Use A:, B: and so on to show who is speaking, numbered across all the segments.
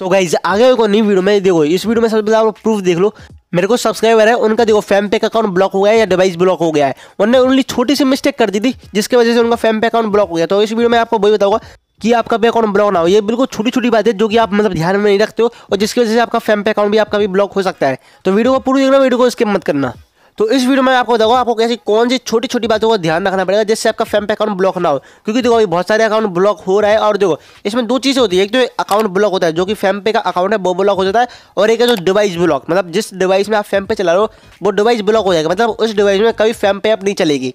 A: तो गाइज आगे को नई वीडियो में देखो इस वीडियो में सबसे पहले आप प्रूफ देख लो मेरे को सब्सक्राइबर है उनका देखो फैम पे अकाउंट ब्लॉक हो गया है या डिवाइस ब्लॉक हो गया है उन्होंने ओनली छोटी सी मिस्टेक कर दी थी जिसकी वजह से उनका फैम पे अकाउंट ब्लॉक हो गया तो इस वीडियो में आपको वही बताऊंगा कि आपका भी अकाउंट ब्लॉक ना हो ये बिल्कुल छोटी छोटी बात है जो कि आप मतलब ध्यान में नहीं रखते हो और जिसकी वजह से आपका फैम पे अकाउंट भी आपका भी ब्लॉक हो सकता है तो वीडियो को पूरी देखना वीडियो को स्किप मत करना तो इस वीडियो में आपको बताऊँगा आपको कैसी कौन सी छोटी छोटी बातों का ध्यान रखना पड़ेगा जिससे आपका फैम पे अकाउंट ब्लॉक ना हो क्योंकि देखो अभी बहुत सारे अकाउंट ब्लॉक हो रहा है और देखो इसमें दो चीज़ें होती है एक तो अकाउंट ब्लॉक होता है जो कि फैम का अकाउंट है वो ब्लॉक हो जाता है और एक है जो डिवाइस ब्लॉक मतलब जिस डिवाइस में आप फैम पे चला रहे हो वो डिवाइस ब्लॉक हो जाएगा मतलब उस डिवाइस में कभी फैम पे नहीं चलेगी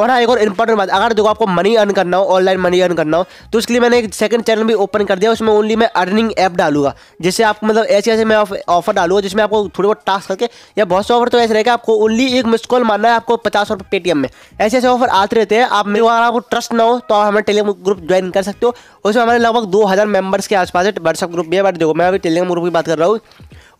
A: और हाँ एक और इंपॉर्टेंट बात अगर देखो आपको मनी अर्न करना हो ऑनलाइन मनी अर्न करना हो तो उसके लिए मैंने एक सेकंड चैनल भी ओपन कर दिया उसमें ओनली मैं अर्निंग ऐप डालूंगा जिससे आपको मतलब ऐसे ऐसे मैं ऑफर डालूंगा जिसमें आपको थोड़े बहुत टास्क करके या बहुत से ऑफर तो ऐसे रहेगा आपको ओनली एक मिस कॉल मारना है आपको पचास रुपये पेटीएम में ऐसे ऐसे ऑफर आते रहते हैं आप मेरे अगर आपको ट्रस्ट ना हो तो आप हमारे टेलीग्राम ग्रुप ज्वाइन कर सकते हो उसमें हमारे लगभग दो हज़ार के आसपास है व्हाट्सअप ग्रुप भी है बट देखो मैं अभी टेलीग्राम ग्रुप की बात कर रहा हूँ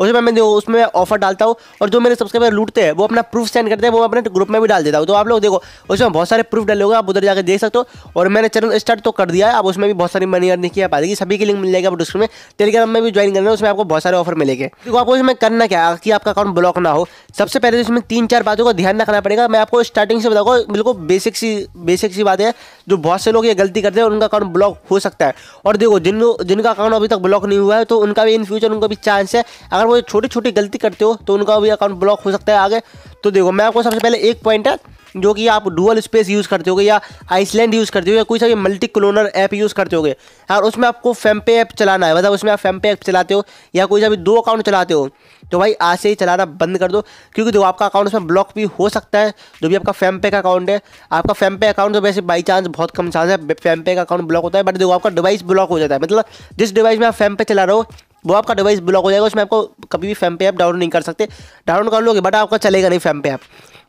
A: उसमें मैं उसमें ऑफर डालता हूँ और जो मेरे सब्सक्राइबर लूटते हैं वो अपना प्रूफ सेंड करते हैं वो अपने ग्रुप में भी डाल देता हूँ तो आप लोग देखो उसमें बहुत सारे प्रूफ डाले होगा आप उधर जाकर देख सकते हो और मैंने चैनल स्टार्ट तो कर दिया है आप उसमें भी बहुत सारी मनी अर्निंग किया पाएगी सभी की लिंक मिल जाएगी आप डिस्क्रिप्शन में टेलीग्राम में भी ज्वाइन करना है उसमें आपको बहुत सारे ऑफर मिलेंगे देखो आपको इसमें करना क्या कि आपका अकाउंट ब्लॉक ना हो सबसे पहले तो इसमें तीन चार बातों का ध्यान रखना पड़ेगा मैं आपको स्टार्टिंग से बताऊँगा बिल्कुल बेसिक सी बेसिक सी बात है जो बहुत से लोग ये गलती करते हैं उनका अकाउंट ब्लॉक हो सकता है और देखो जिन जिनका अकाउंट अभी तक ब्लॉक नहीं हुआ है तो उनका भी इन फ्यूचर उनका भी चांस है अगर अगर वो छोटी छोटी गलती करते हो तो उनका भी अकाउंट ब्लॉक हो सकता है आगे तो देखो मैं आपको सबसे पहले एक पॉइंट है जो कि आप डुअल स्पेस यूज़ करते होगे या आइसलैंड यूज़ करते हो या कोई सा मल्टी क्लोनर ऐप यूज़ करते होगे और उसमें आपको फेमपे ऐप चलाना है मतलब उसमें आप फेमपे ऐप चलाते हो या कोई सा भी दो अकाउंट चलाते हो तो भाई आज से ही चलाना बंद कर दो क्योंकि देखो आपका अकाउंट उसमें ब्लॉक भी हो सकता है जो भी आपका फेमपे का अकाउंट है आपका फेमपे अकाउंट तो वैसे बाई चांस बहुत कम चांस है फेमपे का अकाउंट ब्लॉक होता है बट देखो आपका डिवाइस ब्लॉक हो जाता है मतलब जिस डिवाइस में आप फेमपे चला रहे हो वो आपका डिवाइस ब्लॉक हो जाएगा उसमें आपको कभी भी फैम पे ऐप डाउनलोड नहीं कर सकते डाउनलोड कर लोगे बट आपका चलेगा नहीं फैम पे ऐप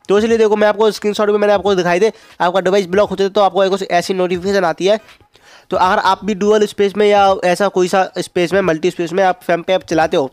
A: तो इसलिए देखो मैं आपको स्क्रीनशॉट भी मैंने आपको दिखाई दे आपका डिवाइस ब्लॉक होते तो आपको एक ऐसी नोटिफिकेशन आती है तो अगर आप भी डुअल स्पेस में या ऐसा कोई सा स्पेस में मल्टी स्पेस में आप फैम पे ऐप चलाते हो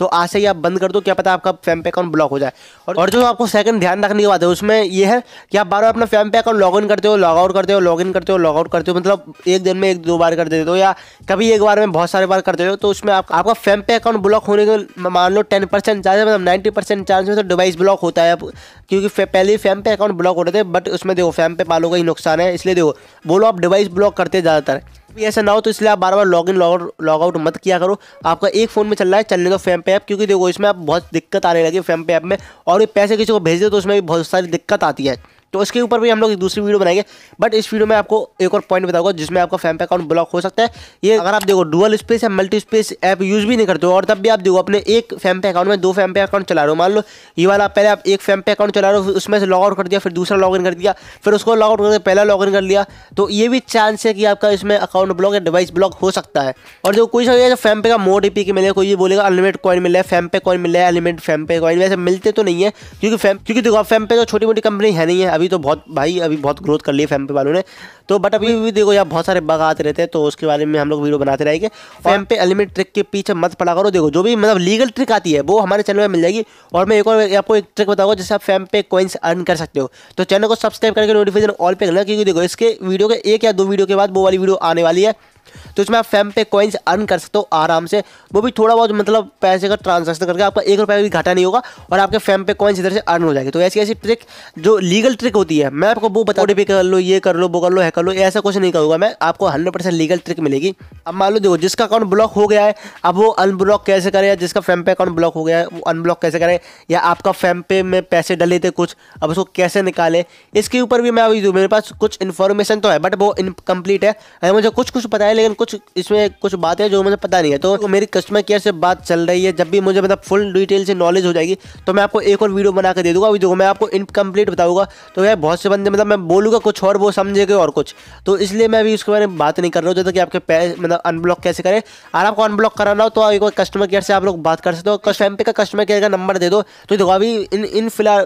A: तो आज से ही आप बंद कर दो क्या पता आपका फैम पे अकाउंट ब्लॉक हो जाए और, और जो आपको सेकंड ध्यान रखने की बात है उसमें ये है कि आप बार बार अपना फैम पे अकाउंट लॉग इन करते हो लॉग आउट करते हो लॉग इन करते हो लॉग आउट करते हो मतलब एक दिन में एक दो बार कर देते हो या कभी एक बार में बहुत सारे बार करते हो तो उसमें आप, आपका फैम पे अकाउंट ब्लॉक होने के मान लो टेन परसेंट चार्ज मतलब नाइन्टी परसेंट चार्ज में तो डिवाइस ब्लॉक होता है क्योंकि पहले फैम पे अकाउंट ब्लॉक होते थे बट उसमें देखो फैम पे पालो का ही नुकसान है इसलिए देखो बोलो आप डिवाइस ब्लॉक करते ज़्यादातर भी ऐसा ना हो तो इसलिए आप बार बार लॉग इन लॉग आउट मत किया करो आपका एक फ़ोन में चल रहा है चलने दो फेम पे ऐप क्योंकि देखो इसमें आप बहुत दिक्कत आने लगी फेम पे ऐप में और ये पैसे किसी को भेज दो तो उसमें भी बहुत सारी दिक्कत आती है तो इसके ऊपर भी हम लोग एक दूसरी वीडियो बनाएंगे बट इस वीडियो में आपको एक और पॉइंट बताऊंगा जिसमें आपका फैम अकाउंट ब्लॉक हो सकता है ये अगर आप देखो डुअल स्पेस या मल्टी स्पेस ऐप यूज़ भी नहीं करते हो और तब भी आप देखो अपने एक फैम अकाउंट में दो फैम अकाउंट चला रहे हो मान लो ये वाला पहले आप एक फैम अकाउंट चला रहे हो उसमें से लॉग आउट कर दिया फिर दूसरा लॉग कर दिया फिर उसको लॉग आउट करके पहला लॉग इन कर लिया तो ये भी चांस है कि आपका इसमें अकाउंट ब्लॉक या डिवाइस ब्लॉक हो सकता है और जो कोई सा फैम पे का मोड पी के मिले कोई ये बोलेगा अनलिमिटेड कॉइन मिला है फैम पे कॉइन मिला है अनलिमिटेड फैम पे कॉइन वैसे मिलते तो नहीं है क्योंकि फैम क्योंकि देखो आप फैम पे तो छोटी मोटी कंपनी है नहीं है अभी तो बहुत भाई अभी बहुत ग्रोथ कर ली है फैम पे वालों ने तो बट अभी भी देखो यार बहुत सारे बग आते रहते हैं तो उसके बारे में हम लोग वीडियो बनाते रहेंगे फैम पे अनलिमिट ट्रिक के पीछे मत पड़ा करो देखो जो भी मतलब लीगल ट्रिक आती है वो हमारे चैनल में मिल जाएगी और मैं एक और आपको एक ट्रिक बताऊँगा जिससे आप फैम पे कॉइन्स अर्न कर सकते हो तो चैनल को सब्सक्राइब करके नोटिफिकेशन ऑल पे करना क्योंकि देखो इसके वीडियो के एक या दो वीडियो के बाद वो वाली वीडियो आने वाली है तो इसमें आप फैम पे कॉइन्स अर्न कर सकते हो आराम से वो भी थोड़ा बहुत मतलब पैसे का ट्रांजेक्शन करके आपका एक रुपये भी घाटा नहीं होगा और आपके फैम पे कॉइन्स इधर से अर्न हो जाएगी तो ऐसी ऐसी ट्रिक जो लीगल ट्रिक होती है मैं आपको वो बताऊँ पे कर लो ये कर लो वो कर लो है कर लो ऐसा कुछ नहीं करूँगा मैं आपको हंड्रेड लीगल ट्रिक मिलेगी अब मान लो देखो जिसका अकाउंट ब्लॉक हो गया है अब वो अनब्लॉक कैसे करें या जिसका फैम पे अकाउंट ब्लॉक हो गया है वो अनब्लॉक कैसे करें या आपका फैम पे में पैसे डले थे कुछ अब उसको कैसे निकालें इसके ऊपर भी मैं अभी मेरे पास कुछ इन्फॉर्मेशन तो है बट वो इनकम्प्लीट है मुझे कुछ कुछ पता है है लेकिन कुछ इसमें कुछ बातें जो मुझे पता नहीं है तो मेरी कस्टमर केयर से बात चल रही है जब भी मुझे मतलब फुल डिटेल से नॉलेज हो जाएगी तो मैं आपको एक और वीडियो बना कर दे दूँगा जो मैं आपको इनकम्प्लीट बताऊंगा तो यार बहुत से बंदे मतलब मैं बोलूँगा कुछ और वो समझेगा और कुछ तो इसलिए मैं अभी उसके बारे में बात नहीं कर रहा हूँ जैसे कि आपके पैसे मतलब अनब्लॉक कैसे करें अगर आपको अनब्लॉक कराना हो तो एक बार कस्टमर केयर से आप लोग बात कर सकते हो कस्टम पे का कस्टमर केयर का नंबर दे दो तो देखो अभी इन इन फिलहाल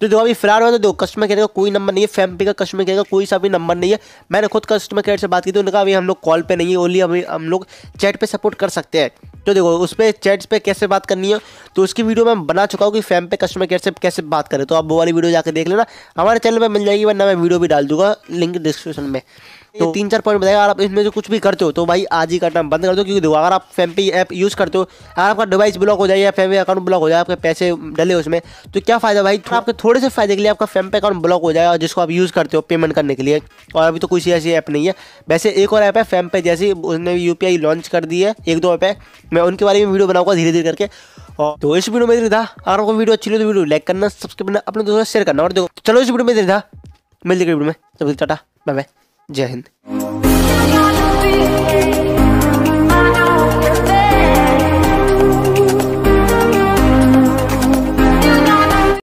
A: तो देखो अभी फिलहाल में मतलब तो देखो कस्टमर केयर का कोई नंबर नहीं है फैम का कस्टमर केयर का कोई सा भी नंबर नहीं है मैंने खुद कस्टमर केयर से बात की थी उनका अभी हम लोग कॉल कॉल पे नहीं ओनली हम हम लोग चैट पे सपोर्ट कर सकते हैं तो देखो उस पर चैट्स पे कैसे बात करनी है तो उसकी वीडियो मैं बना चुका हूँ कि फैम पे कस्टमर केयर से कैसे बात करें तो आप वो वाली वीडियो जाकर देख लेना हमारे चैनल पर मिल जाएगी वरना मैं वीडियो भी डाल दूंगा लिंक डिस्क्रिप्शन में तो तीन चार पॉइंट बताएगा आप इसमें से कुछ भी करते हो तो भाई आज ही करना बंद कर दो क्योंकि अगर आप फेम्पी ऐप यूज़ करते हो अगर आपका डिवाइस ब्लॉक हो जाए या फेम्पी अकाउंट ब्लॉक हो जाए आपके पैसे डले उसमें तो क्या फ़ायदा भाई तो आपके थोड़े से फायदे के लिए आपका पे अकाउंट ब्लॉक हो जाएगा जिसको आप यूज़ करते हो पेमेंट करने के लिए और अभी तो कोई ऐसी ऐप नहीं है वैसे एक और ऐप है पे जैसी उसने भी यू लॉन्च कर दी है एक दो ऐप है मैं उनके बारे में वीडियो बनाऊँगा धीरे धीरे करके और तो इस वीडियो में था अगर आपको वीडियो अच्छी लगी तो वीडियो लाइक करना सब्सक्राइब करना अपने दोस्तों शेयर करना और देखो तो चलो इस वीडियो में था मिल जाएगी वीडियो में तब टाटा बाय बाय जय हिंद